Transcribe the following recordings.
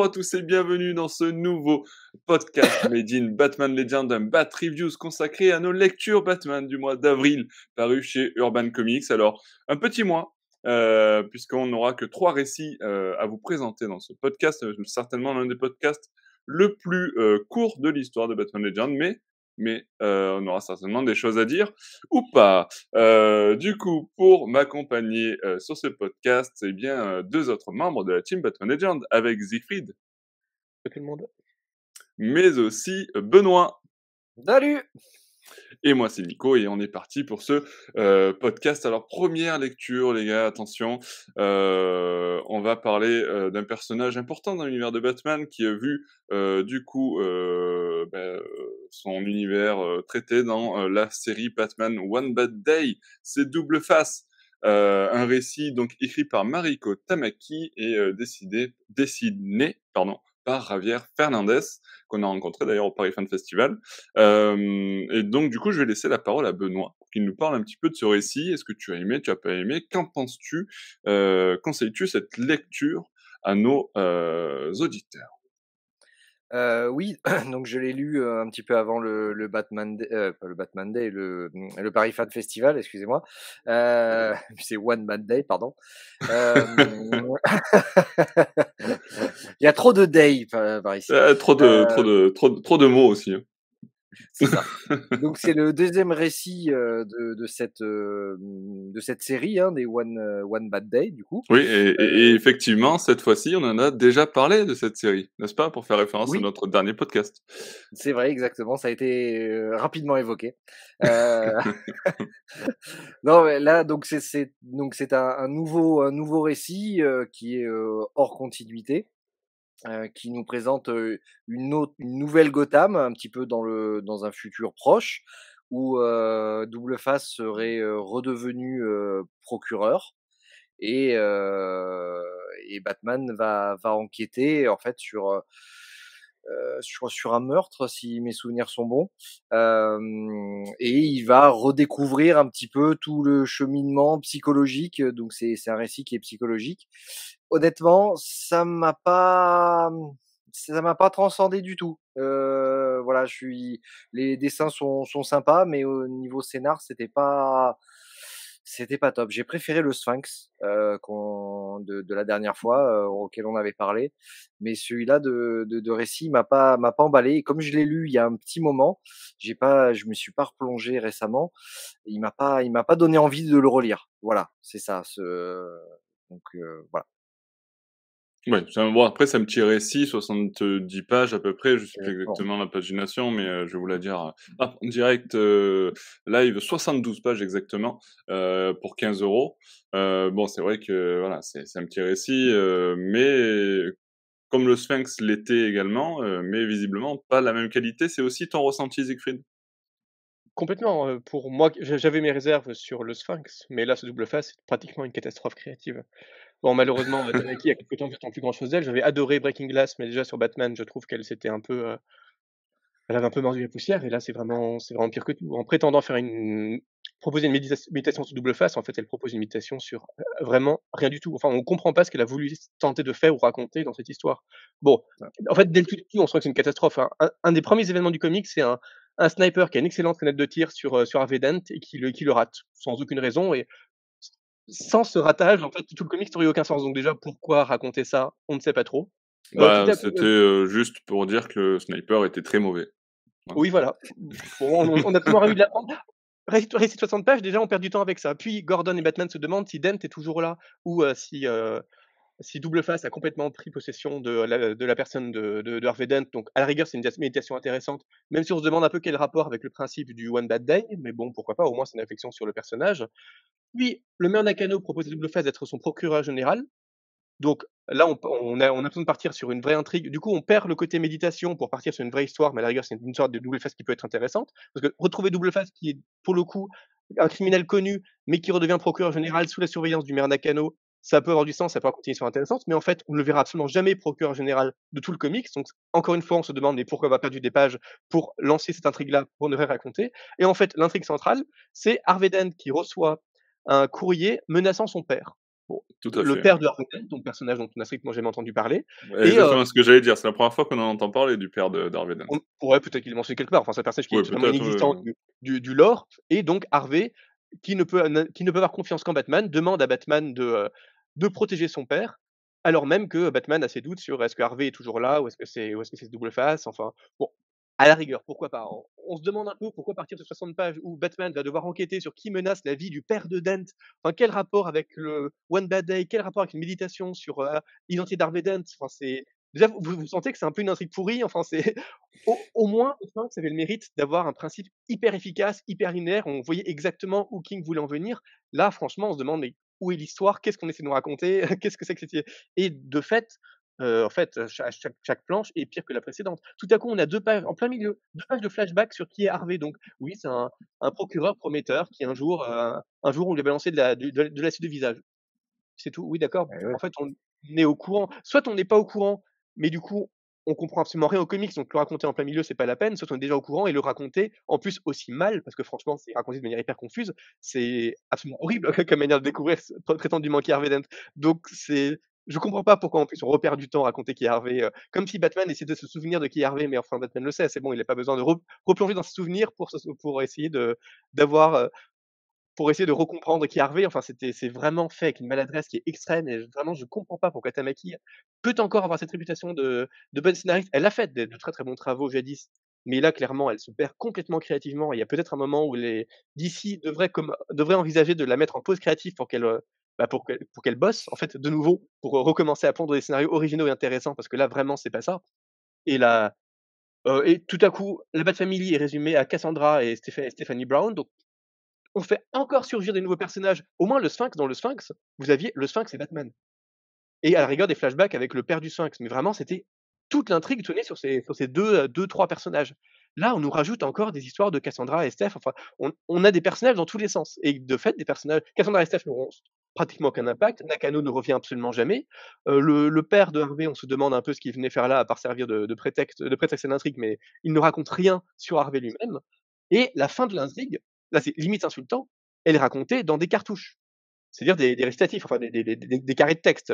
Bonjour à tous et bienvenue dans ce nouveau podcast Made Batman Legend, un Bat Reviews consacré à nos lectures Batman du mois d'avril paru chez Urban Comics. Alors, un petit mois, euh, puisqu'on n'aura que trois récits euh, à vous présenter dans ce podcast, euh, certainement l'un des podcasts le plus court de l'histoire de Batman Legend, mais mais euh, on aura certainement des choses à dire ou pas. Euh, du coup, pour m'accompagner euh, sur ce podcast, c'est eh bien, euh, deux autres membres de la team Batman Legend avec Siegfried. Tout le monde. Mais aussi Benoît. Salut et moi, c'est Nico et on est parti pour ce euh, podcast. Alors, première lecture, les gars, attention. Euh, on va parler euh, d'un personnage important dans l'univers de Batman qui a vu, du coup, ben, son univers traité dans la série Batman One Bad Day. C'est double face. un récit donc écrit par Mariko Tamaki et décidé, dessiné pardon, par Javier Fernandez, qu'on a rencontré d'ailleurs au Paris Fan Festival. et donc, du coup, je vais laisser la parole à Benoît pour qu'il nous parle un petit peu de ce récit. Est-ce que tu as aimé, tu as pas aimé Qu'en penses-tu euh, Conseilles-tu cette lecture à nos euh, auditeurs euh, oui, donc je l'ai lu euh, un petit peu avant le, le Batman, Day, euh, le Batman Day, le, le Paris Fan Festival, excusez-moi. Euh, c'est One Man Day, pardon. Il y a trop de day par, ici. trop de, trop de, trop de mots aussi. Hein. Ça. Donc c'est le deuxième récit de, cette de cette série hein, des One One Bad Day du coup. Oui et, effectivement cette fois-ci on en a déjà parlé de cette série n'est-ce pas pour faire référence à notre dernier podcast. C'est vrai exactement ça a été rapidement évoqué. non mais là donc c'est donc c'est un, nouveau un nouveau récit qui est hors continuité euh, qui nous présente une, autre, nouvelle Gotham, un petit peu dans, le, dans un futur proche, où euh, Double Face serait redevenu procureur. Et, et Batman va, va enquêter en fait sur euh, sur, sur, un meurtre, si mes souvenirs sont bons. et il va redécouvrir un petit peu tout le cheminement psychologique. Euh, donc c'est un récit qui est psychologique. Honnêtement, ça m'a pas ça m'a pas transcendé du tout. Euh, voilà, je suis les dessins sont, sont sympas, mais au niveau scénar, c'était pas c'était pas top. J'ai préféré le Sphinx euh, de, la dernière fois euh, auquel on avait parlé, mais celui-là de, de, de récit m'a pas m'a pas emballé. Et comme je l'ai lu il y a un petit moment, j'ai pas, je me suis pas replongé récemment. Il m'a pas, il m'a pas donné envie de le relire. Voilà, c'est ça. Ce... Donc euh, voilà. Ouais, bon, après, ça me tirait 6, 70 pages à peu près, je sais pas exactement la pagination, mais euh, je vais vous la dire euh, en direct, euh, live, 72 pages exactement, pour 15 euros. Bon, c'est vrai que voilà, c'est un petit récit, mais comme le Sphinx l'était également, mais visiblement pas la même qualité. C'est aussi ton ressenti, Siegfried complètement. Pour moi, j'avais mes réserves sur le Sphinx, mais là, ce double face, c'est pratiquement une catastrophe créative. Bon, malheureusement, Tanaki a quelque temps plus grand chose d'elle. J'avais adoré Breaking Glass, mais déjà sur Batman, je trouve qu'elle s'était un peu. Euh, elle avait un peu mordu la poussière, et là, c'est vraiment, c'est vraiment pire que tout. En prétendant faire une. proposer une méditation sur double face, en fait, elle propose une méditation sur euh, vraiment rien du tout. Enfin, on comprend pas ce qu'elle a voulu tenter de faire ou raconter dans cette histoire. Bon, en fait, dès le début, on se que c'est une catastrophe. Hein. Un, des premiers événements du comic, c'est un, sniper qui a une excellente fenêtre de tir sur, euh, sur et qui le, qui le rate sans aucune raison. Et sans ce ratage, en fait, tout le comics n'aurait aucun sens. Donc déjà, pourquoi raconter ça On ne sait pas trop. Bah, bah C'était euh, euh, juste pour dire que Sniper était très mauvais. Hein. Oui, voilà. on, a toujours eu de la Récit 60 pages, déjà, on perd du temps avec ça. Puis Gordon et Batman se demandent si Dent est toujours là ou euh, si, si Double Face a complètement pris possession de la, personne de, Harvey Dent. Donc, à la rigueur, c'est une méditation intéressante, même si on se demande un peu quel rapport avec le principe du One Bad Day. Mais bon, pourquoi pas, au moins, c'est une réflexion sur le personnage. Oui, le maire Nakano propose à Double Face d'être son procureur général. Donc là, on, on, a, on besoin de partir sur une vraie intrigue. Du coup, on perd le côté méditation pour partir sur une vraie histoire, mais à la rigueur, c'est une sorte de Double Face qui peut être intéressante. Parce que retrouver Double Face, qui est pour le coup un criminel connu, mais qui redevient procureur général sous la surveillance du maire Nakano, ça peut avoir du sens, ça peut avoir une intéressante, mais en fait, on ne le verra absolument jamais procureur général de tout le comics. Donc, encore une fois, on se demande, mais pourquoi on va perdu des pages pour lancer cette intrigue-là, pour ne rien raconter Et en fait, l'intrigue centrale, c'est Harvey qui reçoit un courrier menaçant son père. le père de Harvey donc personnage dont on a strictement jamais entendu parler. Euh ce que j'allais dire, c'est la première fois qu'on en entend parler du père d'Harvey Dent. pourrait peut-être qu'il est mentionné quelque part, enfin, c'est un personnage qui est totalement inexistant du, du, lore. Et donc, Harvey, qui ne peut, qui ne peut avoir confiance qu'en Batman, demande à Batman de, euh, de protéger son père, alors même que Batman a ses doutes sur est-ce que Harvey est toujours là, ou est-ce que c'est est -ce c'est double face, enfin, bon, à la rigueur, pourquoi pas, on se demande un peu pourquoi partir de 60 pages où Batman va devoir enquêter sur qui menace la vie du père de Dent. Enfin, quel rapport avec le One Bad Day Quel rapport avec une méditation sur euh, l'identité d'Harvey Dent Enfin, vous, vous, sentez que c'est un peu une intrigue pourrie. Enfin, au, moins, ça avait le mérite d'avoir un principe hyper efficace, hyper linéaire. On voyait exactement où King voulait en venir. Là, franchement, on se demande où est l'histoire Qu'est-ce qu'on essaie de nous raconter Qu'est-ce que c'est que c'était Et de fait, en fait, chaque, planche est pire que la précédente. Tout à coup, on a deux pages, en plein milieu, deux pages de flashback sur qui est Harvey. Donc, oui, c'est un, procureur prometteur qui, un jour, euh, un jour on lui a balancé de la, de, de l'acide de visage. C'est tout. Oui, d'accord. Eh en fait, on est au courant. Soit on n'est pas au courant, mais du coup, on comprend absolument rien au comics, donc le raconter en plein milieu, c'est pas la peine, soit on est déjà au courant et le raconter en plus aussi mal, parce que franchement, c'est raconté de manière hyper confuse, c'est absolument horrible comme manière de découvrir prétendument qui Harvey Dent. Donc c'est je comprends pas pourquoi en plus on repère du temps à raconter qui euh, Harvey, comme si Batman essayait de se souvenir de qui Harvey, mais enfin Batman le sait, c'est bon, il n'a pas besoin de replonger dans ses souvenirs pour, pour essayer de d'avoir euh, pour essayer de recomprendre qui Harvey. Enfin, c'était c'est vraiment fait avec une maladresse qui est extrême et vraiment je comprends pas pourquoi Tamaki peut encore avoir cette réputation de, de bonne scénariste. Elle a fait de, très très bons travaux jadis, mais là, clairement, elle se perd complètement créativement. Il y a peut-être un moment où les DC devrait envisager de la mettre en pause créative pour qu'elle euh, bah, pour qu'elle bosse, en fait, de nouveau, pour euh, recommencer à pondre des scénarios originaux et intéressants, parce que là, vraiment, c'est pas ça. Et là, euh, et tout à coup, la bat Family est résumée à Cassandra et Stephanie Brown, donc on fait encore surgir des nouveaux personnages. Au moins, le Sphinx, dans le Sphinx, vous aviez le Sphinx et Batman. Et à la rigueur, des flashbacks avec le père du Sphinx. Mais vraiment, c'était toute l'intrigue tenait sur ces, sur ces deux, euh, deux, trois personnages. Là, on nous rajoute encore des histoires de Cassandra et Steph. Enfin, on, a des personnages dans tous les sens. Et de fait, des personnages. Cassandra et Steph n'auront pratiquement aucun impact. Nakano ne revient absolument jamais. Euh, le, père de Harvey, on se demande un peu ce qu'il venait faire là, à part servir de, prétexte, de prétexte à l'intrigue, mais il ne raconte rien sur Harvey lui-même. Et la fin de l'intrigue, là, c'est limite insultant, elle est racontée dans des cartouches. C'est-à-dire des, des récitatifs, des carrés de texte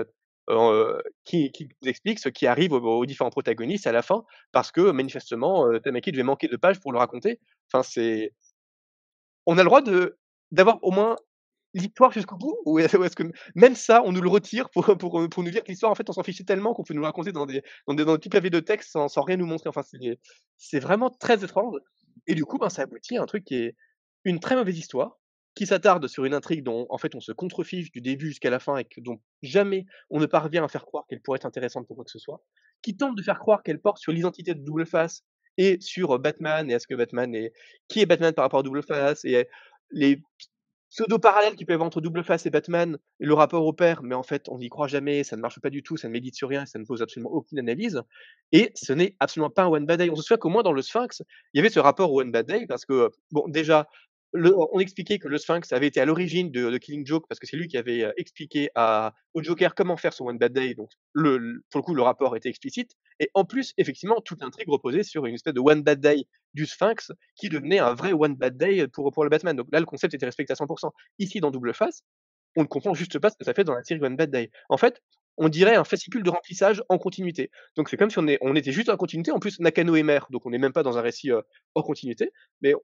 qui, nous explique ce qui arrive aux, différents protagonistes à la fin, parce que manifestement, euh, Tamaki devait manquer de pages pour le raconter. Enfin, c'est. On a le droit de d'avoir au moins l'histoire jusqu'au bout Ou est-ce que même ça, on nous le retire pour, pour, pour nous dire que l'histoire, en fait, on s'en fichait tellement qu'on peut nous raconter dans des, dans des, petits pavés de texte sans, rien nous montrer Enfin, c'est vraiment très étrange. Et du coup, ben, ça aboutit à un truc qui est une très mauvaise histoire, qui s'attarde sur une intrigue dont en fait on se contrefiche du début jusqu'à la fin et dont jamais on ne parvient à faire croire qu'elle pourrait être intéressante pour quoi que ce soit, qui tente de faire croire qu'elle porte sur l'identité de Double Face et sur Batman et à ce que Batman est qui est Batman par rapport à Double Face et les pseudo parallèles qui peuvent avoir entre Double Face et Batman et le rapport au père, mais en fait on n'y croit jamais, ça ne marche pas du tout, ça ne médite sur rien, ça ne pose absolument aucune analyse et ce n'est absolument pas un One Bad Day. On se souvient qu'au moins dans le Sphinx, il y avait ce rapport au One Bad Day parce que bon déjà on expliquait que le Sphinx avait été à l'origine de, Killing Joke parce que c'est lui qui avait euh, expliqué au Joker comment faire son One Bad Day. Donc, le, pour le coup, le rapport était explicite. Et en plus, effectivement, toute l'intrigue reposait sur une espèce de One Bad Day du Sphinx qui mmh devenait un vrai One Bad Day pour, pour le Batman. Donc là, le concept était respecté à 100%. Ici, dans Double Face, on ne comprend juste pas ce que ça fait dans la série One Bad Day. En fait, on dirait un fascicule de remplissage en continuité. Donc c'est comme si on, était juste en continuité. En plus, Nakano est mère, donc on n'est même pas dans un récit en euh, hors continuité. Mais,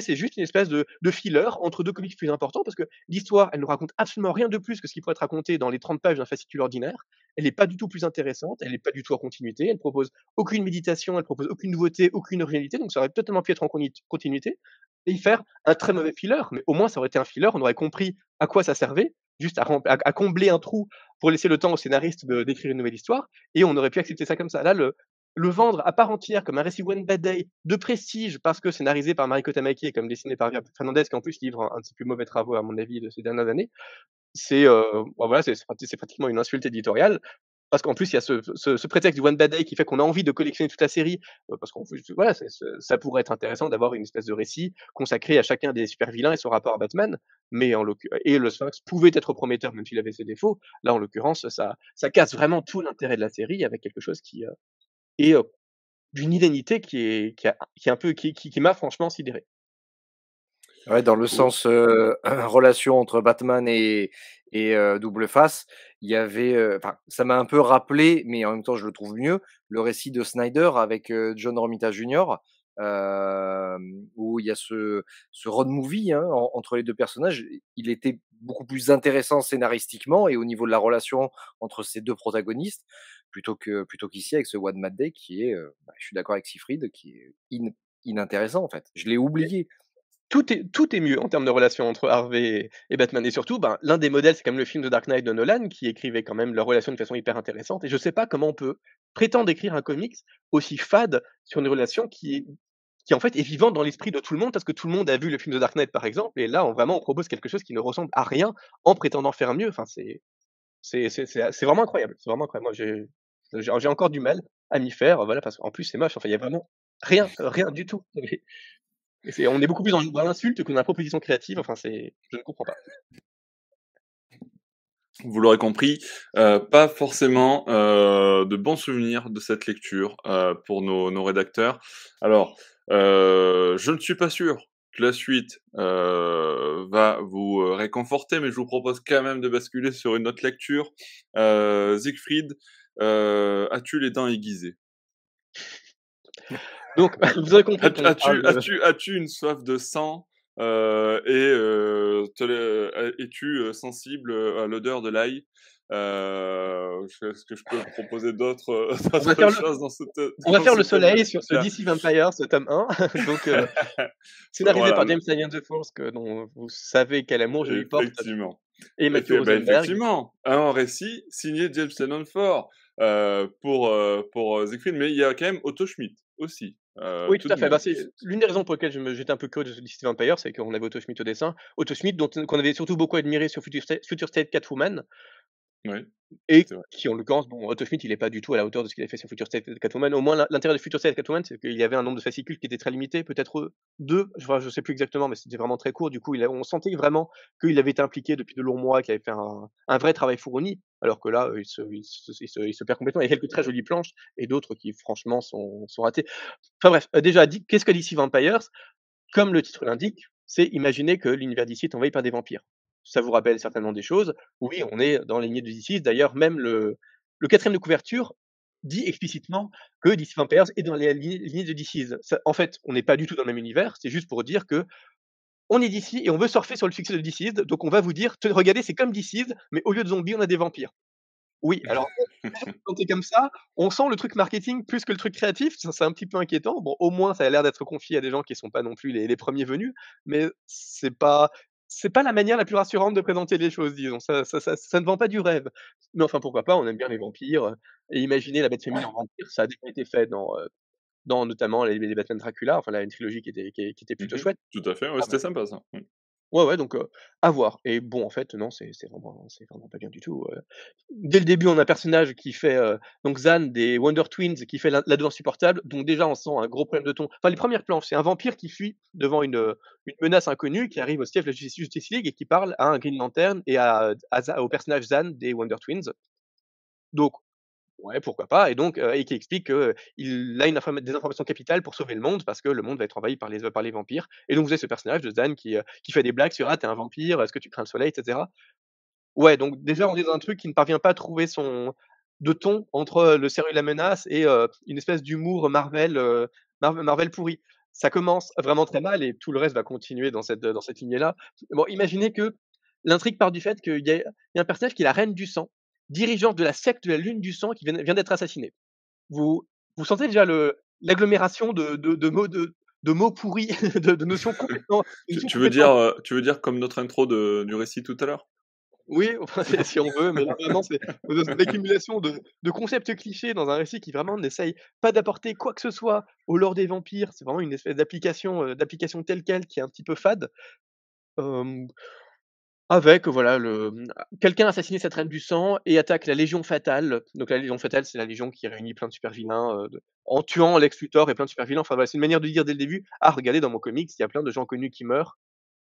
c'est juste une espèce de, de filler entre deux comics plus importants parce que l'histoire, elle ne raconte absolument rien de plus que ce qui pourrait être raconté dans les 30 pages d'un fascicule ordinaire. Elle n'est pas du tout plus intéressante, elle n'est pas du tout en continuité, elle propose aucune méditation, elle propose aucune nouveauté, aucune originalité. Donc ça aurait totalement pu être en continuité et y faire un très mauvais filler. Mais au moins, ça aurait été un filler, on aurait compris à quoi ça servait juste à, combler un trou pour laisser le temps au scénariste d'écrire une nouvelle histoire, et on aurait pu accepter ça comme ça. Là, le, vendre à part entière comme un récit One Bad Day de prestige parce que scénarisé par Mariko Tamaki et comme dessiné par Fernandez qui en plus livre un, petit de ses plus mauvais travaux à mon avis de ces dernières années, c'est euh, bah c'est pratiquement une insulte éditoriale parce qu'en plus il y a ce, prétexte du One Bad Day qui fait qu'on a envie de collectionner toute la série, euh, parce qu'on voilà, ça pourrait être intéressant d'avoir une espèce de récit consacré à chacun des super vilains et son rapport à Batman, mais en et le Sphinx pouvait être prometteur même s'il avait ses défauts. Là en l'occurrence, ça, casse vraiment tout l'intérêt de la série avec quelque chose qui euh, est euh, d'une identité qui qui, est un peu qui, m'a franchement sidéré. Ouais, dans le sens relation entre Batman et, Double Face, il y avait, ça m'a un peu rappelé, mais en même temps je le trouve mieux, le récit de Snyder avec John Romita Jr. où il y a ce, ce road movie hein, entre les deux personnages. Il était beaucoup plus intéressant scénaristiquement et au niveau de la relation entre ces deux protagonistes plutôt que plutôt qu'ici avec ce One Mad Day qui est, bah, je suis d'accord avec Siegfried, qui est inintéressant en fait. Je l'ai oublié tout est, tout est mieux en termes de relation entre Harvey et, Batman. Et surtout, ben, l'un des modèles, c'est quand même le film de Dark Knight de Nolan, qui écrivait quand même leur relation de façon hyper intéressante. Et je ne sais pas comment on peut prétendre écrire un comics aussi fade sur une relation qui qui en fait est vivante dans l'esprit de tout le monde parce que tout le monde a vu le film de Dark Knight par exemple et là on vraiment on propose quelque chose qui ne ressemble à rien en prétendant faire mieux enfin c'est c'est c'est vraiment incroyable c'est vraiment incroyable j'ai j'ai encore du mal à m'y faire voilà parce qu'en plus c'est moche enfin il y a vraiment rien rien du tout on est beaucoup plus dans l'insulte que dans la proposition créative. Enfin, c'est, je ne comprends pas. Vous l'aurez compris, euh, pas forcément euh, de bons souvenirs de cette lecture euh, pour nos, nos, rédacteurs. Alors, je ne suis pas sûr que la suite va vous réconforter, mais je vous propose quand même de basculer sur une autre lecture. Siegfried, as-tu les dents aiguisées donc, vous avez compris. As-tu une soif de sang euh, et euh, euh, es-tu sensible à l'odeur de l'ail Est-ce que je peux proposer d'autres choses dans ce Dans on va faire le soleil sur ce DC Vampire, ce tome 1. Donc, euh, scénarisé par James Alien de Force, que, dont vous savez quel amour je lui porte. Effectivement. Et Mathieu bah, Effectivement, un récit signé James Lennon Ford euh, pour, euh, pour mais il y a quand même Otto Schmidt aussi. Euh, oui, tout, à fait. Bah, l'une des raisons pour lesquelles j'étais un peu curieux de City Vampire, c'est qu'on avait Otto Schmidt au dessin. Otto Schmidt, qu'on avait surtout beaucoup admiré sur Future, Future State Catwoman, Ouais, et qui, en l'occurrence, bon, Otto Schmidt, il n'est pas du tout à la hauteur de ce qu'il a fait sur Future State Catwoman. Au moins, l'intérêt de Future State Catwoman, c'est qu'il y avait un nombre de fascicules qui était très limité, peut-être euh, deux, je ne sais plus exactement, mais c'était vraiment très court. Du coup, on sentait vraiment qu'il avait été impliqué depuis de longs mois, qu'il avait fait un, vrai travail fourni, alors que là, il se, il, se, perd complètement. Il y a quelques très jolies planches et d'autres qui, franchement, sont, sont ratées. Enfin bref, euh, déjà, qu'est-ce que DC Vampires Comme le titre l'indique, c'est imaginer que l'univers d'ici est envahi par des vampires ça vous rappelle certainement des choses. Oui, on est dans les lignées de DC. D'ailleurs, même le, le quatrième de couverture dit explicitement que DC Vampires est dans les lignées de DC's. en fait, on n'est pas du tout dans le même univers, c'est juste pour dire que on est DC et on veut surfer sur le succès de DC's, donc on va vous dire, regardez, c'est comme DC's, mais au lieu de zombies, on a des vampires. Oui, alors, quand c'est comme ça, on sent le truc marketing plus que le truc créatif, c'est un petit peu inquiétant. Bon, au moins, ça a l'air d'être confié à des gens qui ne sont pas non plus les, les premiers venus, mais c'est pas, c'est pas la manière la plus rassurante de présenter les choses, disons. Ça, ça, ça, ça, ne vend pas du rêve. Mais enfin, pourquoi pas On aime bien les vampires. Euh, et imaginer la bête féminine en vampire, ça a déjà été fait dans, euh, dans notamment les, les Batman Dracula, enfin là, une trilogie qui était, qui, était mmh plutôt chouette. Tout à fait, ah c'était sympa ça. Mmh. Ouais, ouais, donc à voir. Et bon, en fait, non, c'est vraiment, vraiment pas bien du tout. Dès le début, on a un personnage qui fait, donc Zan des Wonder Twins, qui fait la- supportable supportable Donc déjà, on sent un gros problème de ton. Enfin, les premières planches, c'est un vampire qui fuit devant une, menace inconnue, qui arrive au siège de la Justice League et qui parle à un Green Lantern et à, au personnage Zan des Wonder Twins. Donc, Ouais, pourquoi pas. Et donc, et qui explique qu'il a une des informations capitales pour sauver le monde parce que le monde va être envahi par les, par les vampires. Et donc, vous avez ce personnage de Zan qui, fait des blagues sur Ah, t'es un vampire, est-ce que tu crains le soleil, etc. Ouais, donc déjà, on est dans un truc qui ne parvient pas à trouver son de ton entre le sérieux de la menace et une espèce d'humour Marvel, Marvel pourri. Ça commence vraiment très mal et tout le reste va continuer dans cette, dans cette lignée-là. Bon, imaginez que l'intrigue part du fait qu'il y, y a un personnage qui est la reine du sang, dirigeant de la secte de la Lune du Sang qui vient, d'être assassiné. Vous, vous sentez déjà l'agglomération de, de, mots, de, mots pourris, de, notions euh, complètement. tu, veux dire, euh, tu veux dire comme notre intro de, du récit tout à l'heure oui, si on veut, mais là, vraiment, c'est l'accumulation de, de, concepts clichés dans un récit qui vraiment n'essaye pas d'apporter quoi que ce soit au lore des vampires. C'est vraiment une espèce d'application euh, d'application telle quelle qui est un petit peu fade avec voilà le quelqu'un assassiné cette reine du sang et attaque la Légion fatale. Donc la Légion fatale, c'est la Légion qui réunit plein de super vilains euh, en tuant Lex Luthor et plein de super vilains. Enfin c'est une manière de dire dès le début ah regardez dans mon comics, il y a plein de gens connus qui meurent.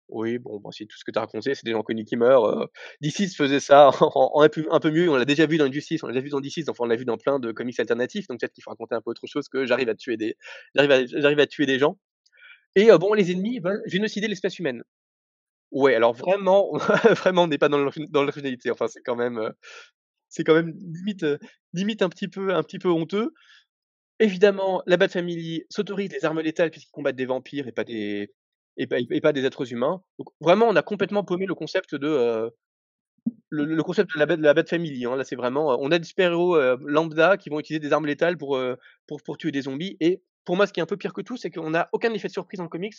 Oui, bon, bon bah, c'est tout ce que tu as raconté, c'est des gens connus qui meurent. Euh, Dici se faisait ça en, un, peu, mieux. On l'a déjà vu dans Justice, on l'a déjà vu dans Dici, enfin, on l'a vu dans plein de comics alternatifs. Donc, peut-être qu'il faut raconter un peu autre chose que j'arrive à tuer des, j'arrive à, tuer des gens. Et euh, bon, les ennemis veulent génocider l'espèce humaine. Ouais, alors vraiment, vraiment, on n'est pas dans, dans la finalité. Enfin, c'est quand même, euh, c'est quand même limite, euh, limite un petit peu, un petit peu honteux. Évidemment, la Bat Family s'autorise des armes létales puisqu'ils combattent des vampires et pas des, et pas, des êtres humains. Donc, vraiment, on a complètement paumé le concept de, euh, le, concept de la, Bat Family. Hein. Là, c'est vraiment, on a des super-héros lambda qui vont utiliser des armes létales pour, pour, pour tuer des zombies et pour moi, ce qui est un peu pire que tout, c'est qu'on n'a aucun effet de surprise en comics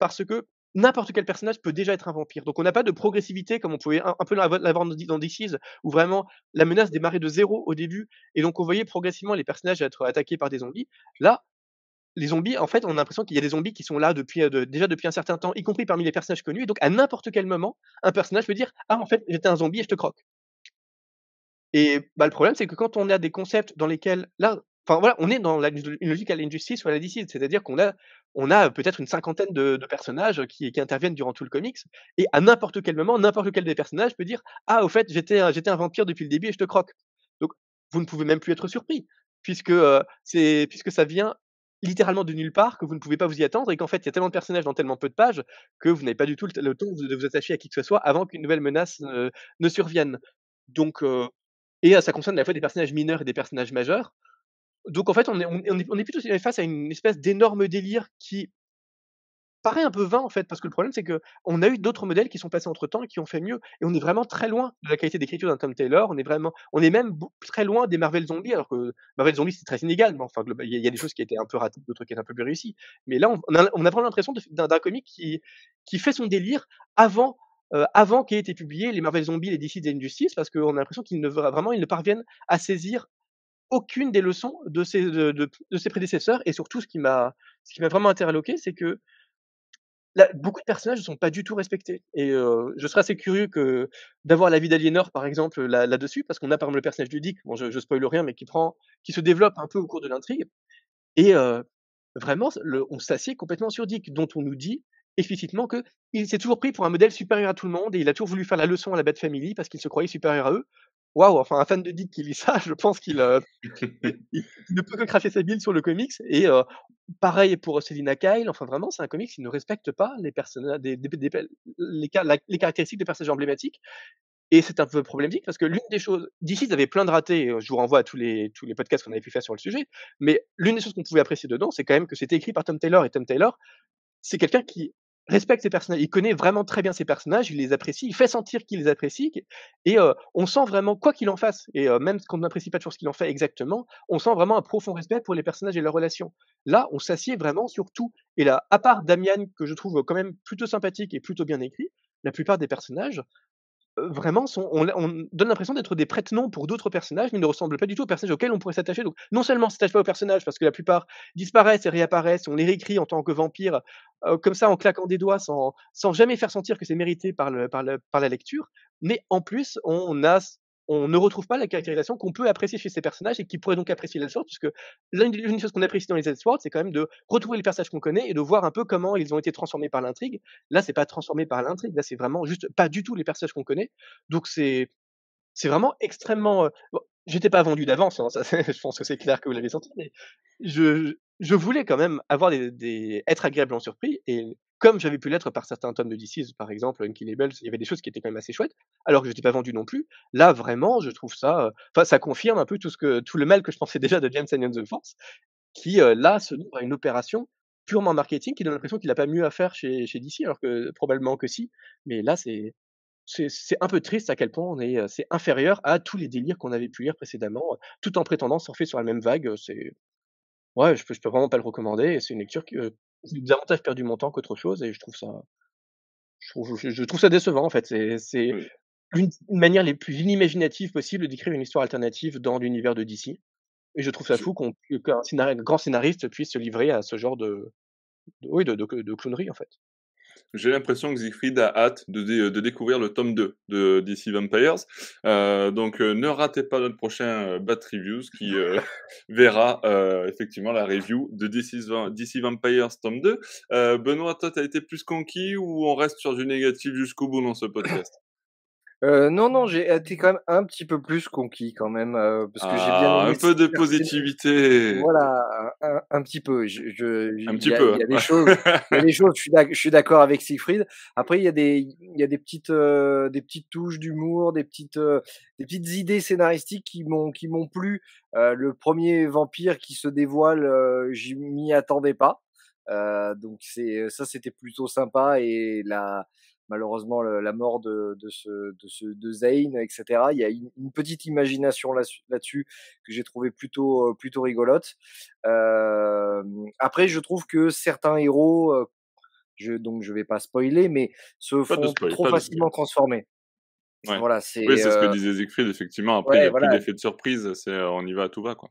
parce que n'importe quel personnage peut déjà être un vampire. Donc on n'a pas de progressivité comme on pouvait un, peu l'avoir dans DC's, où vraiment la menace démarrait de zéro au début, et donc on voyait progressivement les personnages être attaqués par des zombies. Là, les zombies, en fait, on a l'impression qu'il y a des zombies qui sont là depuis, euh, déjà depuis un certain temps, y compris parmi les personnages connus, et donc à n'importe quel moment, un personnage peut dire Ah, en fait, j'étais un zombie et je te croque. Et bah, le problème, c'est que quand on a des concepts dans lesquels, là, enfin voilà, on est dans la, une logique à l'injustice ou à la DC's, c'est-à-dire qu'on a on a peut-être une cinquantaine de, personnages qui, interviennent durant tout le comics, et à n'importe quel moment, n'importe quel des personnages peut dire Ah, au fait, j'étais un, vampire depuis le début et je te croque. Donc, vous ne pouvez même plus être surpris, puisque, puisque ça vient littéralement de nulle part, que vous ne pouvez pas vous y attendre, et qu'en fait, il y a tellement de personnages dans tellement peu de pages que vous n'avez pas du tout le, temps de vous attacher à qui que ce soit avant qu'une nouvelle menace ne survienne. Donc, et ça concerne à la fois des personnages mineurs et des personnages majeurs donc en fait, on est, plutôt face à une espèce d'énorme délire qui paraît un peu vain en fait, parce que le problème c'est que on a eu d'autres modèles qui sont passés entre temps et qui ont fait mieux, et on est vraiment très loin de la qualité d'écriture d'un Tom Taylor. On est vraiment, on est même très loin des Marvel Zombies, alors que Marvel Zombies c'est très inégal, mais enfin il y, a des choses qui étaient un peu ratées, d'autres qui étaient un peu plus réussies. Mais là, on, a, vraiment l'impression d'un comique qui fait son délire avant euh, avant qu'aient été publié, les Marvel Zombies, les DC et Injustice, parce qu'on a l'impression qu'ils ne vraiment ils ne parviennent à saisir aucune des leçons de ses, prédécesseurs. Et surtout, ce qui m'a vraiment interloqué, c'est que beaucoup de personnages ne sont pas du tout respectés. Et euh, je serais assez curieux que d'avoir la vie d'Aliénor, par exemple, là-dessus, parce qu'on a par exemple le personnage du Dick, bon, je, je spoil rien, mais qui se développe un peu au cours de l'intrigue. Et euh, vraiment, on s'assied complètement sur Dick, dont on nous dit explicitement que il s'est toujours pris pour un modèle supérieur à tout le monde et il a toujours voulu faire la leçon à la Bad Family parce qu'il se croyait supérieur à eux, waouh, enfin un fan de Dick qui lit ça, je pense qu'il euh, ne peut que cracher sa billes sur le comics. Et euh, pareil pour Selina Kyle, enfin vraiment, c'est un comics qui ne respecte pas les, personnages, euh, des, les, caractéristiques des personnages emblématiques. Et c'est un peu problématique parce que l'une des choses, d'ici ils avaient plein de ratés, je vous renvoie à tous les, tous les podcasts qu'on avait pu faire sur le sujet, mais l'une des choses qu'on pouvait apprécier dedans, c'est quand même que c'était écrit par Tom Taylor et Tom Taylor, c'est quelqu'un qui respecte ses personnages, il connaît vraiment très bien ses personnages, il les apprécie, il fait sentir qu'il les apprécie, et euh, on sent vraiment, quoi qu'il en fasse, et euh, même qu'on n'apprécie pas toujours ce qu'il en fait exactement, on sent vraiment un profond respect pour les personnages et leurs relations. Là, on s'assied vraiment sur tout. Et là, à part Damian, que je trouve quand même plutôt sympathique et plutôt bien écrit, la plupart des personnages euh, vraiment, on, donne l'impression d'être des prête-noms pour d'autres personnages, mais ils ne ressemblent pas du tout aux personnages auxquels on pourrait s'attacher. Donc, non seulement on ne s'attache pas aux personnages, parce que la plupart disparaissent et réapparaissent, on les réécrit en tant que vampires, euh, comme ça, en claquant des doigts, sans, jamais faire sentir que c'est mérité par, par la lecture, mais en plus, on a on ne retrouve pas la caractérisation qu'on peut apprécier chez ces personnages et qui pourrait donc apprécier sorte puisque l'une des choses qu'on apprécie dans les Elseworlds, c'est quand même de retrouver les personnages qu'on connaît et de voir un peu comment ils ont été transformés par l'intrigue. Là, c'est pas transformé par l'intrigue, là, c'est vraiment juste pas du tout les personnages qu'on connaît. Donc, c'est c'est vraiment extrêmement. Euh, j'étais pas vendu d'avance, hein, je pense que c'est clair que vous l'avez senti, mais je, voulais quand même avoir des, des, être agréablement surpris et comme j'avais pu l'être par certains tomes de DC, par exemple, Unky il y avait des choses qui étaient quand même assez chouettes, alors que je n'étais pas vendu non plus. Là, vraiment, je trouve ça, euh, enfin, ça confirme un peu tout ce que, tout le mal que je pensais déjà de James and the Force, qui, euh, là, se trouve à une opération purement marketing qui donne l'impression qu'il n'a pas mieux à faire chez, chez DC, alors que probablement que si. Mais là, c'est, c'est un peu triste à quel point on est, euh, c'est inférieur à tous les délires qu'on avait pu lire précédemment, tout en prétendant surfer sur la même vague. C'est, ouais, je peux, je peux vraiment pas le recommander. C'est une lecture que, j'ai davantage perdu mon temps qu'autre chose et je trouve ça je trouve, ça décevant en fait c'est une manière les plus inimaginative possible d'écrire une histoire alternative dans l'univers de DC et je trouve ça fou qu'un grand scénariste puisse se livrer à ce genre de oui, de, de, de en fait j'ai l'impression que Siegfried a hâte de, euh, découvrir le tome 2 de DC Vampires. Euh, donc euh, ne ratez pas notre prochain Bat Reviews qui verra effectivement la review de DC, Vampires tome 2. Benoît, toi, as été plus conquis ou on reste sur du négatif jusqu'au bout dans ce podcast euh, non, non, j'ai été quand même un petit peu plus conquis quand même euh, parce que j'ai bien ah, un peu de positivité. Voilà, un, petit peu. Je, un petit peu. Il choses. y a des choses. Je suis d'accord avec Siegfried. Après, il y a des, il y a des petites, euh, des petites touches d'humour, des petites, euh, des petites idées scénaristiques qui m'ont, qui m'ont plu. le premier vampire qui se dévoile, j'y m'y attendais pas. donc c'est, ça, c'était plutôt sympa et la malheureusement la mort de, de, ce, de, Zayn, etc. Il y a une, petite imagination là-dessus que j'ai trouvé plutôt, euh, plutôt rigolote. Euh, après, je trouve que certains héros, euh, je, donc je vais pas spoiler, mais se font trop facilement transformer. Voilà, c'est, oui, c'est ce que disait Siegfried, effectivement. Après, il n'y a plus d'effet de surprise, c'est on y va à tout va. Quoi.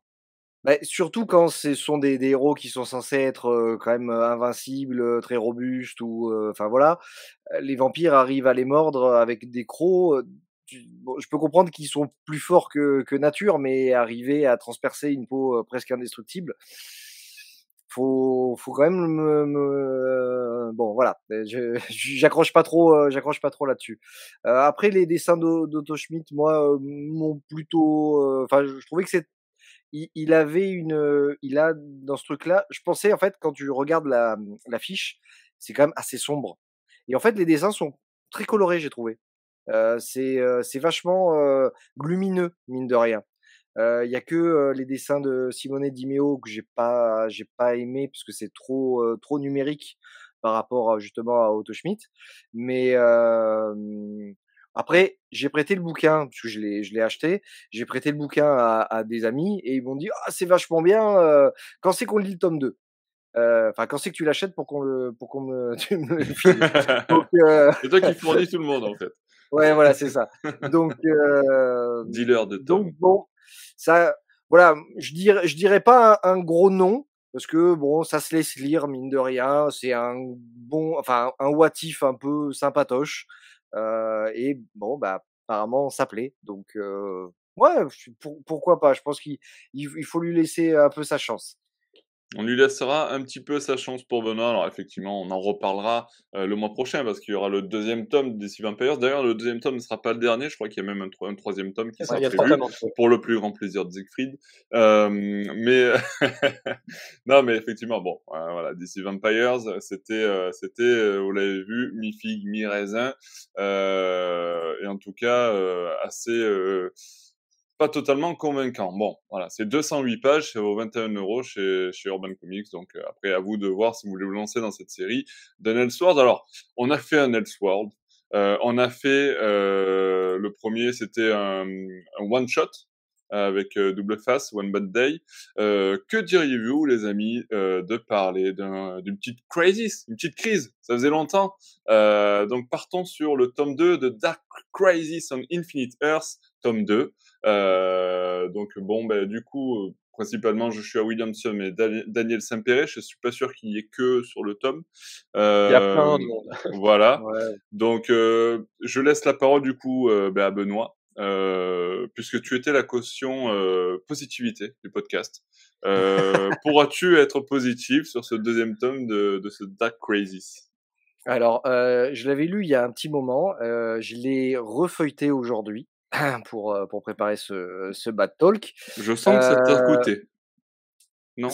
Bah, surtout quand ce sont des, héros qui sont censés être quand même invincibles, très robustes, ou enfin voilà, les vampires arrivent à les mordre avec des crocs. je peux comprendre qu'ils sont plus forts que, nature, mais arriver à transpercer une peau presque indestructible, faut, faut quand même me, bon voilà, j'accroche pas trop, j'accroche pas trop là-dessus. après les dessins d'Otto Schmidt, moi, m'ont plutôt, enfin, je trouvais que c'était il, avait une, il a dans ce truc-là. Je pensais en fait quand tu regardes la mmh, l'affiche, c'est quand même assez sombre. Et en fait, les dessins sont très colorés, j'ai trouvé. Euh, c'est c'est vachement euh, lumineux mine de rien. Il y a que les dessins de Simone Dimeo que j'ai pas j'ai pas aimé parce que c'est trop trop numérique par rapport justement à Otto Schmidt. Mais après, j'ai prêté le bouquin, je l'ai, je l'ai acheté, j'ai prêté le bouquin à, des amis et ils m'ont dit Ah, c'est vachement bien, euh, quand c'est qu'on lit le tome 2 euh, Enfin, quand c'est que tu l'achètes pour qu'on le, pour qu'on me, euh, C'est toi qui fournis tout le monde en fait. Ouais, voilà, c'est ça. Donc, dealer de temps Donc bon, ça, voilà, je dirais, je dirais pas un, gros nom, parce que bon, ça se laisse lire mine de rien. C'est un bon, enfin un watif un peu sympatoche et bon, bah, apparemment, ça plaît. Donc, ouais, pourquoi pas Je pense qu'il il faut lui laisser un peu sa chance. On lui laissera un petit peu sa chance pour venir, Alors effectivement, on en reparlera euh, le mois prochain parce qu'il y aura le deuxième tome de DC Vampires, D'ailleurs, le deuxième tome ne sera pas le dernier. Je crois qu'il y a même un, troisième tome qui sera pour le plus grand plaisir de Siegfried. Euh, mais non, mais effectivement, bon, euh, voilà, DC Vampires, c'était, c'était, vous l'avez vu, mi figue, mi raisin, et en tout cas assez pas totalement convaincant. Bon, voilà, c'est 208 pages, ça vaut 21 euros chez, chez Urban Comics. Donc euh, après, à vous de voir si vous voulez vous lancer dans cette série d'un Alors, on a fait un Elseworld. Euh, on a fait euh, le premier, c'était un, un one shot avec euh, Double Face, One Bad Day. Euh, que diriez-vous, les amis, euh, de parler d'une petite crisis, une petite crise Ça faisait longtemps. donc partons sur le tome 2 de Dark Crisis on Infinite Earth, tome 2. donc bon, bah, du coup principalement je suis à Williamson et Daniel Saint-Péret. Je suis pas sûr qu'il y ait que sur le tome. Euh, Il y a plein de monde. voilà. Ouais. Donc, je laisse la parole du coup ben, à Benoît euh, puisque tu étais la caution euh, positivité du podcast. Euh, pourras-tu être positif sur ce deuxième tome de, ce Dark Crazies Alors, je l'avais lu il y a un petit moment. je l'ai refeuilleté aujourd'hui pour, pour préparer ce, ce bad talk. Je sens que ça t'a coûté. Non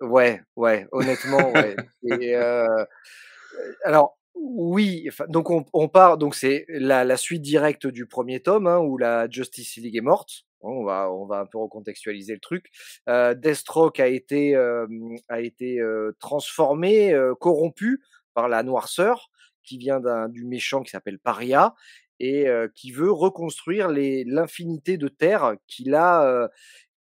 Ouais, ouais, honnêtement, ouais. alors, oui, donc on, part, donc c'est la, suite directe du premier tome hein, où la Justice League est morte. On va, on va un peu recontextualiser le truc. Euh, Deathstroke a été, euh, a été euh, transformé, euh, corrompu par la noirceur qui vient d'un du méchant qui s'appelle Paria et qui veut reconstruire l'infinité de Terre qu'il a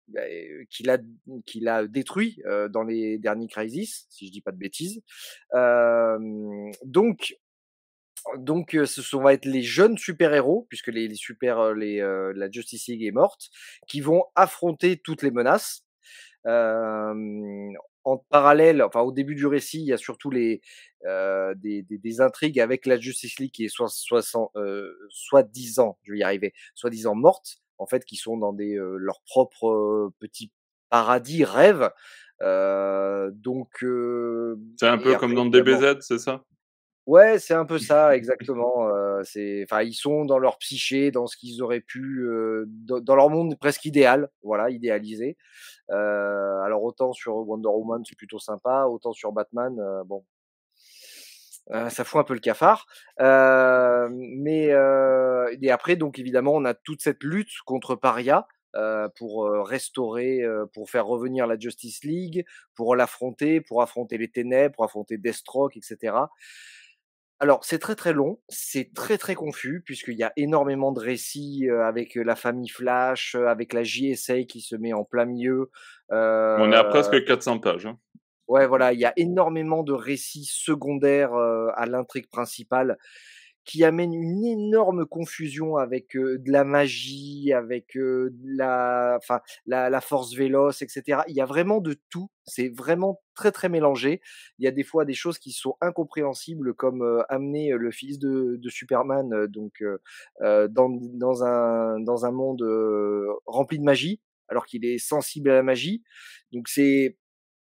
bah, qu'il a qu'il a détruit dans les derniers crises, si je dis pas de bêtises. donc donc ce sont va être les jeunes super-héros puisque les, super les la Justice League est morte qui vont affronter toutes les menaces en parallèle, enfin au début du récit, il y a surtout les des, intrigues avec la Justice League qui est soit soit, disant, je vais y arriver, soit morte, en fait, qui sont dans des propre leurs propres petits paradis rêves. donc c'est un peu comme dans dans DBZ, c'est ça Ouais, c'est un peu ça, exactement. Euh, c'est, enfin, ils sont dans leur psyché, dans ce qu'ils auraient pu, euh, dans, leur monde presque idéal, voilà, idéalisé. Euh, alors autant sur Wonder Woman, c'est plutôt sympa, autant sur Batman, bon, ça fout un peu le cafard. mais et après, donc évidemment, on a toute cette lutte contre Paria. pour restaurer, pour faire revenir la Justice League, pour l'affronter, pour affronter les ténèbres, pour affronter Deathstroke, etc. Alors, c'est très très long, c'est très très confus, puisqu'il y a énormément de récits avec la famille Flash, avec la JSA qui se met en plein milieu. Euh, On est à presque 400 pages. Hein. Ouais, voilà, il y a énormément de récits secondaires à l'intrigue principale qui amène une énorme confusion avec de la magie, avec la, enfin, la, force véloce, etc. Il y a vraiment de tout. C'est vraiment très très mélangé. Il y a des fois des choses qui sont incompréhensibles, comme amener le fils de, de Superman donc dans, dans un dans un monde rempli de magie, alors qu'il est sensible à la magie. Donc c'est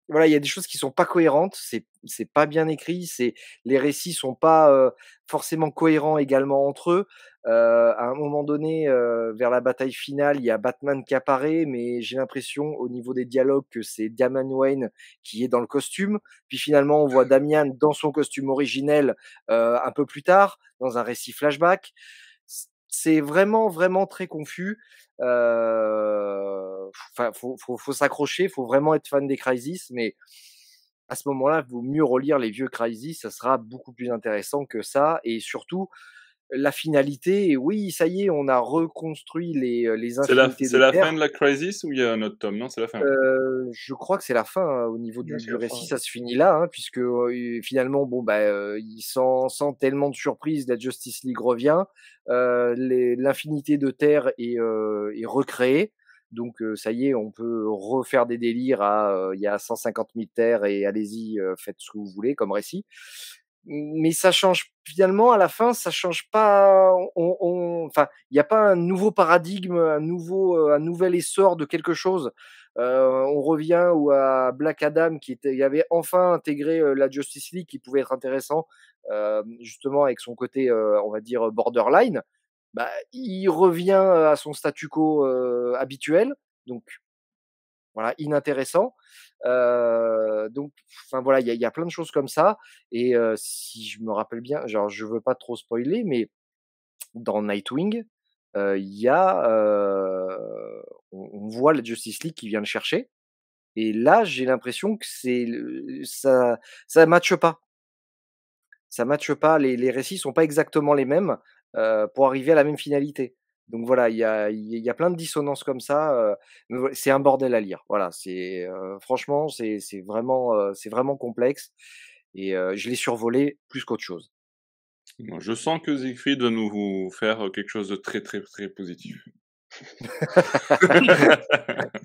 voilà, il y a des choses qui sont pas cohérentes, c'est c'est pas bien écrit, c'est les récits sont pas forcément cohérents également entre eux. à un moment donné, vers la bataille finale, il y a Batman qui apparaît, mais j'ai l'impression au niveau des dialogues que c'est Damian Wayne qui est dans le costume. Puis finalement, on voit mmh. Damian dans son costume originel un peu plus tard dans un récit flashback c'est vraiment vraiment très confus. Euh, faut, s'accrocher, faut vraiment être fan des Crisis, mais à ce moment-là, il vaut mieux relire les vieux Crisis, ça sera beaucoup plus intéressant que ça, et surtout, la finalité, oui, ça y est, on a reconstruit les, euh, les infinités. C'est la, fin de la Crisis ou il y a un autre tome Non, c'est la fin. Euh, je crois que c'est la fin hein, au niveau du, récit, ça se finit là, hein, puisque finalement, bon, bah, il sent tellement de surprises, la Justice League revient, euh, l'infinité de Terre est, est recréée. Donc ça y est, on peut refaire des délires à il y a 150 000 terres et allez-y, faites ce que vous voulez comme récit mais ça change finalement à la fin ça change pas on, on enfin il n'y a pas un nouveau paradigme un nouveau euh, un nouvel essor de quelque chose euh, on revient ou à Black Adam qui était avait enfin intégré euh, la Justice League qui pouvait être intéressant euh, justement avec son côté euh, on va dire borderline bah il revient à son statu quo habituel donc voilà inintéressant euh, donc, enfin voilà, il y a, plein de choses comme ça. Et euh, si je me rappelle bien, genre je veux pas trop spoiler, mais dans Nightwing, euh, il y a, on, voit la Justice League qui vient le chercher. Et là, j'ai l'impression que c'est ça, ça matche pas. Ça matche pas. Les, les récits sont pas exactement les mêmes pour arriver à la même finalité. Donc voilà, il y a, y a, plein de dissonances comme ça. c'est un bordel à lire. Voilà, c'est franchement, c'est vraiment, c'est vraiment complexe. Et je l'ai survolé plus qu'autre chose. Je sens que Siegfried va nous faire quelque chose de très très très positif.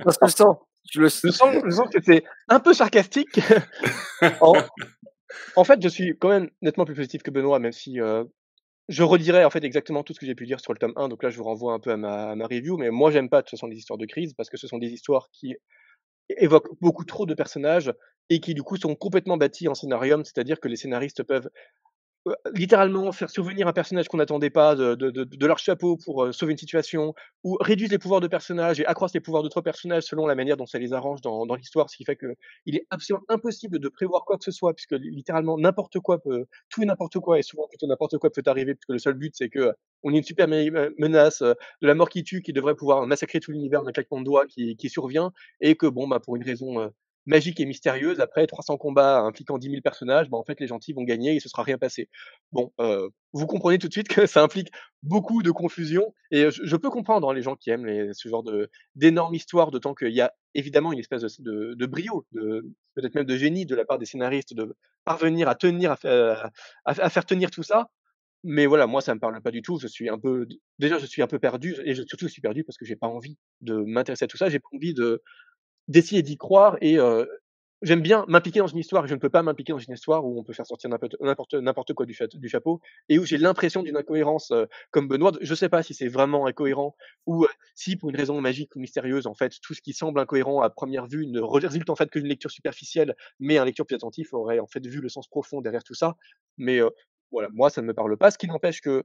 Parce que je sens, je le sens, je sens que c'est un peu sarcastique. en, fait, je suis quand même nettement plus positif que Benoît, même si je redirai en fait exactement tout ce que j'ai pu dire sur le tome 1, donc là je vous renvoie un peu à ma, review, mais moi j'aime pas de toute façon les histoires de crise parce que ce sont des histoires qui évoquent beaucoup trop de personnages et qui du coup sont complètement bâtis en scénarium, c'est-à-dire que les scénaristes peuvent littéralement faire survenir un personnage qu'on n'attendait pas de, de, leur chapeau pour euh, sauver une situation, ou réduire les pouvoirs de personnages et accroître les pouvoirs d'autres personnages selon la manière dont ça les arrange dans, dans l'histoire, ce qui fait qu'il est absolument impossible de prévoir quoi que ce soit, puisque littéralement n'importe quoi peut, tout et n'importe quoi, et souvent n'importe quoi peut arriver, puisque le seul but c'est que euh, on ait une super euh, menace de la mort qui tue, qui devrait pouvoir massacrer tout l'univers d'un claquement de doigts, qui, qui, survient, et que bon bah pour une raison magique et mystérieuse. Après 300 combats impliquant 10 000 personnages, bah, en fait, les gentils vont gagner et ce sera rien passé. Bon, euh, vous comprenez tout de suite que ça implique beaucoup de confusion. Et je, peux comprendre hein, les gens qui aiment ce genre d'énormes histoires, d'autant qu'il y a évidemment une espèce de, de, de brio, peut-être même de génie de la part des scénaristes de parvenir à tenir, à, faire tenir tout ça. Mais voilà, moi, ça me parle pas du tout. Je suis un peu, déjà, je suis un peu perdu, et surtout, je suis perdu parce que j'ai pas envie de m'intéresser à tout ça. J'ai pas envie de, d'essayer d'y croire et j'aime bien m'impliquer dans une histoire et je ne peux pas m'impliquer dans une histoire où on peut faire sortir n'importe n'importe quoi du, chapeau et où j'ai l'impression d'une incohérence comme Benoît. Je sais pas si c'est vraiment incohérent ou si pour une raison magique ou mystérieuse, en fait, tout ce qui semble incohérent à première vue ne résulte en fait que d'une lecture superficielle, mais un lecture plus attentif aurait en fait vu le sens profond derrière tout ça. Mais voilà, moi, ça ne me parle pas. Ce qui n'empêche que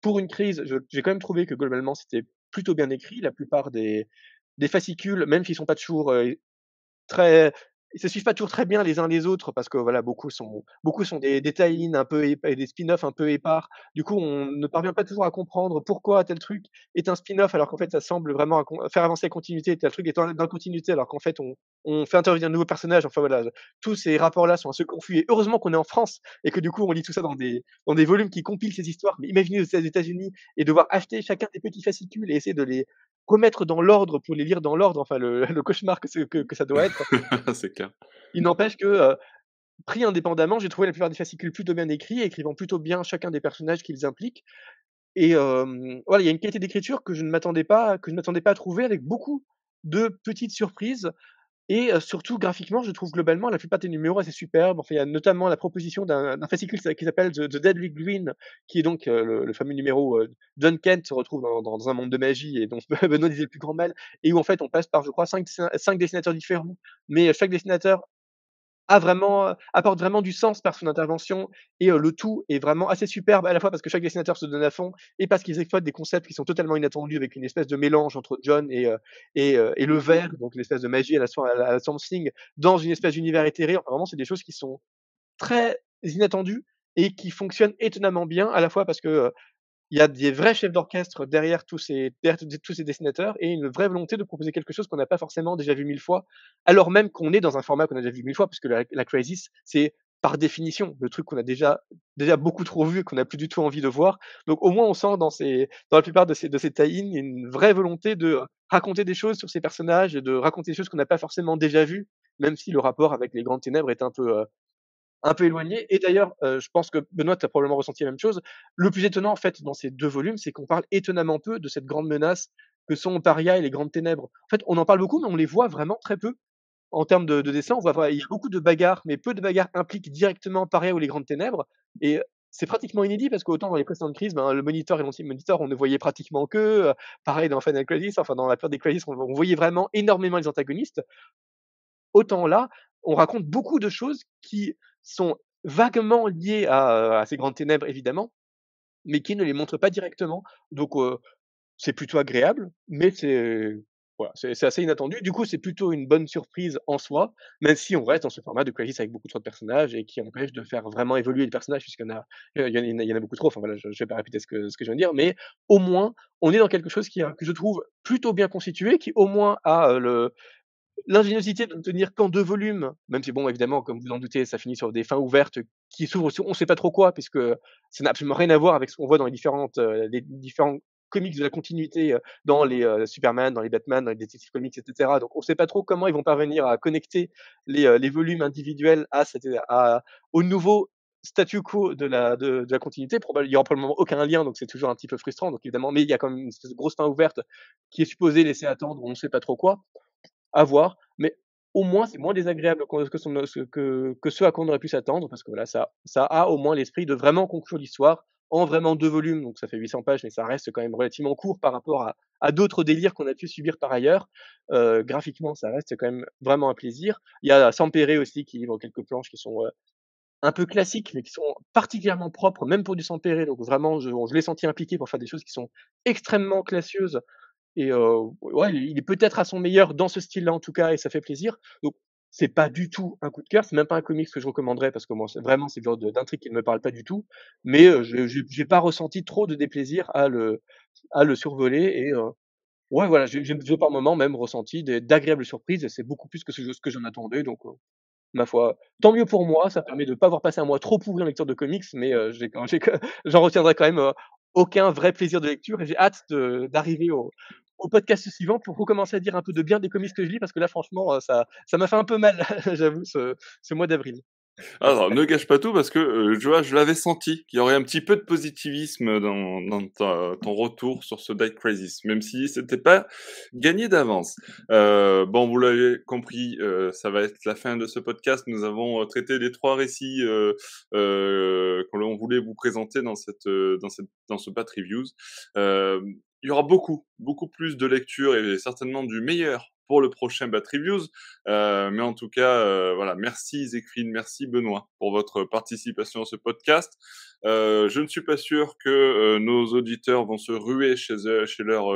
pour une crise, j'ai quand même trouvé que globalement, c'était plutôt bien écrit. La plupart des, des fascicules, même s'ils sont pas toujours très, ils se suivent pas toujours très bien les uns les autres parce que voilà, beaucoup sont, beaucoup sont des, des un peu et des spin-offs un peu épars. Du coup, on ne parvient pas toujours à comprendre pourquoi tel truc est un spin-off alors qu'en fait, ça semble vraiment faire avancer la continuité tel truc est dans la continuité alors qu'en fait, on, on fait intervenir un nouveau personnage, Enfin voilà, tous ces rapports-là sont un peu confus. Et heureusement qu'on est en France et que du coup, on lit tout ça dans des, dans des volumes qui compilent ces histoires. Mais imaginez aux États-Unis et devoir acheter chacun des petits fascicules et essayer de les, commettre dans l'ordre pour les lire dans l'ordre, enfin le, cauchemar que, ça doit être. c'est Il n'empêche que, euh, pris indépendamment, j'ai trouvé la plupart des fascicules plutôt bien écrits, écrivant plutôt bien chacun des personnages qu'ils impliquent. Et voilà, il y a une qualité d'écriture que je ne m'attendais pas, que je m'attendais pas à trouver, avec beaucoup de petites surprises, et surtout, graphiquement, je trouve globalement la plupart des numéros assez superbes. il y a notamment la proposition d'un fascicule qui s'appelle The, Deadly Green, qui est donc le, fameux numéro Duncan se retrouve dans, un monde de magie et dont Benoît disait le plus grand mal, et où en fait on passe par, je crois, cinq dessinateurs différents, mais chaque dessinateur a vraiment, euh, apporte vraiment du sens par son intervention et euh, le tout est vraiment assez superbe à la fois parce que chaque dessinateur se donne à fond et parce qu'ils exploitent des concepts qui sont totalement inattendus avec une espèce de mélange entre John et, euh, le verre, donc une espèce de magie à la, à la, à dans une espèce d'univers éthéré. vraiment, c'est des choses qui sont très inattendues et qui fonctionnent étonnamment bien à la fois parce que il y a des vrais chefs d'orchestre derrière tous ces, dessinateurs et une vraie volonté de proposer quelque chose qu'on n'a pas forcément déjà vu mille fois, alors même qu'on est dans un format qu'on a déjà vu mille fois, puisque la, Crisis, c'est par définition le truc qu'on a déjà, déjà beaucoup trop vu et qu'on n'a plus du tout envie de voir. Donc au moins on sent dans, la plupart de ces, de tie une vraie volonté de raconter des choses sur ces personnages et de raconter des choses qu'on n'a pas forcément déjà vues, même si le rapport avec les grandes ténèbres est un peu, euh, un peu éloigné. Et d'ailleurs, euh, je pense que Benoît, a probablement ressenti la même chose. Le plus étonnant, en fait, dans ces deux volumes, c'est qu'on parle étonnamment peu de cette grande menace que sont Paria et les Grandes Ténèbres. En fait, on en parle beaucoup, mais on les voit vraiment très peu. En termes de, dessin, on voit, il y a beaucoup de bagarres, mais peu de bagarres impliquent directement Paria ou les Grandes Ténèbres. Et c'est pratiquement inédit parce qu'autant dans les précédentes crises, ben, le moniteur et lanti moniteur on ne voyait pratiquement que. Euh, pareil dans Final Crisis, enfin dans la peur des crises, on voyait vraiment énormément les antagonistes. Autant là, on raconte beaucoup de choses qui sont vaguement liés à, ces grandes ténèbres, évidemment, mais qui ne les montrent pas directement. Donc, c'est plutôt agréable, mais c'est assez inattendu. Du coup, c'est plutôt une bonne surprise en soi, même si on reste dans ce format de Crisis avec beaucoup trop de personnages et qui empêche de faire vraiment évoluer le personnage, puisqu'il y, en a, il y, en a, beaucoup trop. Enfin voilà, je ne vais pas répéter ce que, je viens de dire, mais au moins, on est dans quelque chose qui, que je trouve plutôt bien constitué, qui au moins a le, l'ingéniosité de ne tenir qu'en deux volumes, même si, bon, évidemment, comme vous en doutez, ça finit sur des fins ouvertes qui s'ouvrent sur on ne sait pas trop quoi, puisque ça n'a absolument rien à voir avec ce qu'on voit dans les, différentes, euh, les différents comics de la continuité euh, dans les euh, Superman, dans les Batman, dans les Detective Comics, etc. Donc on ne sait pas trop comment ils vont parvenir à connecter les, les volumes individuels à, cette, à, au nouveau statu quo de la, de, de la continuité. il n'y aura probablement aucun lien, donc c'est toujours un petit peu frustrant. Donc évidemment, mais il y a quand même une grosse fin ouverte qui est supposée laisser attendre, on ne sait pas trop quoi à voir. Mais au moins, c'est moins désagréable que, que, ce à quoi on aurait pu s'attendre, parce que voilà, ça, ça a au moins l'esprit de vraiment conclure l'histoire en vraiment deux volumes, donc ça fait 800 pages, mais ça reste quand même relativement court par rapport à, d'autres délires qu'on a pu subir par ailleurs. Euh, graphiquement, ça reste quand même vraiment un plaisir. Il y a Sampere aussi qui livre quelques planches qui sont euh, un peu classiques, mais qui sont particulièrement propres, même pour du Sampere, Donc vraiment, je, je l'ai senti impliqué pour faire des choses qui sont extrêmement classieuses, et ouais, il est peut-être à son meilleur dans ce style-là en tout cas, et ça fait plaisir. Donc c'est pas du tout un coup de cœur, c'est même pas un comics que je recommanderais parce que moi vraiment c'est le genre d'intrigue qui ne me parle pas du tout. Mais euh, je j'ai pas ressenti trop de déplaisir à le à le survoler et ouais voilà, j'ai par moment même ressenti d'agréables surprises c'est beaucoup plus que ce, ce que j'en attendais donc. Ma foi, tant mieux pour moi, ça permet de ne pas avoir passé un mois trop pourri en lecture de comics, mais j'en retiendrai quand même aucun vrai plaisir de lecture et j'ai hâte d'arriver au, podcast suivant pour recommencer à dire un peu de bien des comics que je lis parce que là, franchement, euh, ça m'a fait un peu mal, j'avoue, ce, ce mois d'avril. Alors, ah ne gâche pas tout parce que euh, je, je l'avais senti qu'il y aurait un petit peu de positivisme dans, ton retour sur ce Date Crisis, même si c'était pas gagné d'avance. Euh, bon, vous l'avez compris, euh, ça va être la fin de ce podcast. Nous avons euh, traité les trois récits que l'on voulait vous présenter dans cette dans dans ce Pat Reviews il y aura beaucoup, beaucoup plus de lectures et certainement du meilleur pour le prochain Bat Reviews. Euh, mais en tout cas, euh, voilà, merci Zécrine, merci Benoît pour votre participation à ce podcast. Euh, je ne suis pas sûr que euh, nos auditeurs vont se ruer chez, euh, chez leur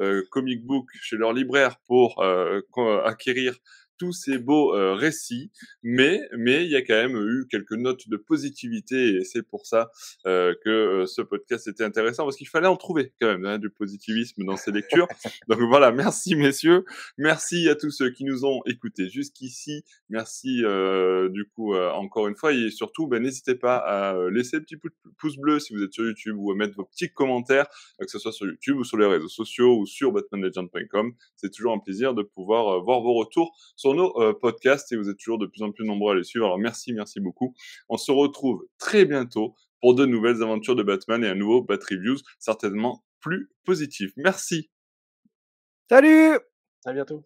euh, comic book, chez leur libraire pour acquérir tous ces beaux euh, récits, mais mais il y a quand même eu quelques notes de positivité et c'est pour ça euh, que euh, ce podcast était intéressant parce qu'il fallait en trouver quand même hein, du positivisme dans ces lectures. Donc voilà, merci messieurs, merci à tous ceux qui nous ont écoutés jusqu'ici, merci du coup encore une fois et surtout ben, n'hésitez pas à laisser un petit pouce bleu si vous êtes sur YouTube ou à mettre vos petits commentaires que ce soit sur YouTube ou sur les réseaux sociaux ou sur batmanlegend.com. C'est toujours un plaisir de pouvoir voir vos retours sur sur nos euh, podcasts et vous êtes toujours de plus en plus nombreux à les suivre. Alors merci, merci beaucoup. On se retrouve très bientôt pour de nouvelles aventures de Batman et un nouveau Bat Reviews certainement plus positif. Merci. Salut. À bientôt.